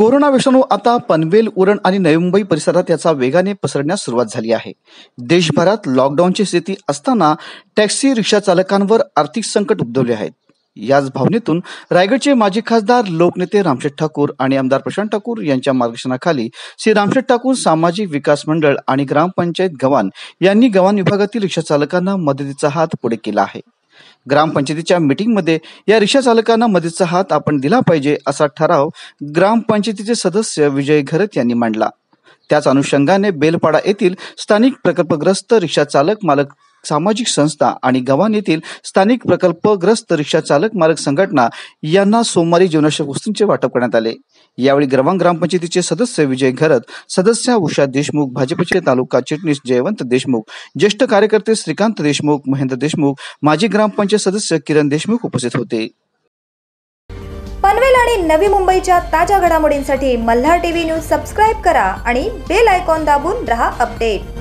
corona विषाणू आता पनवेल उरण आणि नवी मुंबई परिसरात याचा वेगाने पसरण्यास सुरुवात झाली आहे देशभरात लॉकडाऊनची स्थिती असताना टॅक्सी रिक्षा चालकांवर आर्थिक संकट उद्भवले आहेत याच भावनेतून रायगडचे माजी खासदार लोकनेते रामशेठ ठाकूर आणि आमदार प्रशांत ठाकूर यांच्या मार्गदर्शनाखाली श्री रामशेठ ठाकूर सामाजिक विकास मंडळ आणि ग्रामपंचायत गव्हाण यांनी गव्हाण विभागातील रिक्षा चालकांना मदतीचा हात पुढे केला आहे ग्रामपंचायतीच्या मीटिंगमध्ये या रिक्षा चालकांना मदतीचा हात आपण दिला पाहिजे असा ठराव ग्रामपंचायतीचे सदस्य विजय घरत यांनी मांडला त्याच अनुषंगाने बेलपाडा येथील स्थानिक प्रकल्पग्रस्त रिक्षा चालक मालक सामाजिक संस्था आणि गव्हाण येथील स्थानिक प्रकल्पग्रस्त रिक्षा चालक मार्ग संघटना यांना सोमवारी जीवनाश्रय वस्तूंचे वाटप करण्यात आले यावेळी ग्रवांग ग्रामपंचायतीचे सदस्य विजय घरत सदस्य उषा देशमुख भाजपचे तालुका चिटणीस जयवंत देशमुख ज्येष्ठ कार्यकर्ते श्रीकांत देशमुख महेंद्र देशमुख माजी ग्रामपंचायत सदस्य किरण देशमुख उपस्थित होते पनवेल आणि नवी मुंबईच्या ताज्या घडामोडींसाठी मल्हार टीव्ही न्यूज सबस्क्राईब करा आणि बेल आयकॉन दाबून रहा अपडेट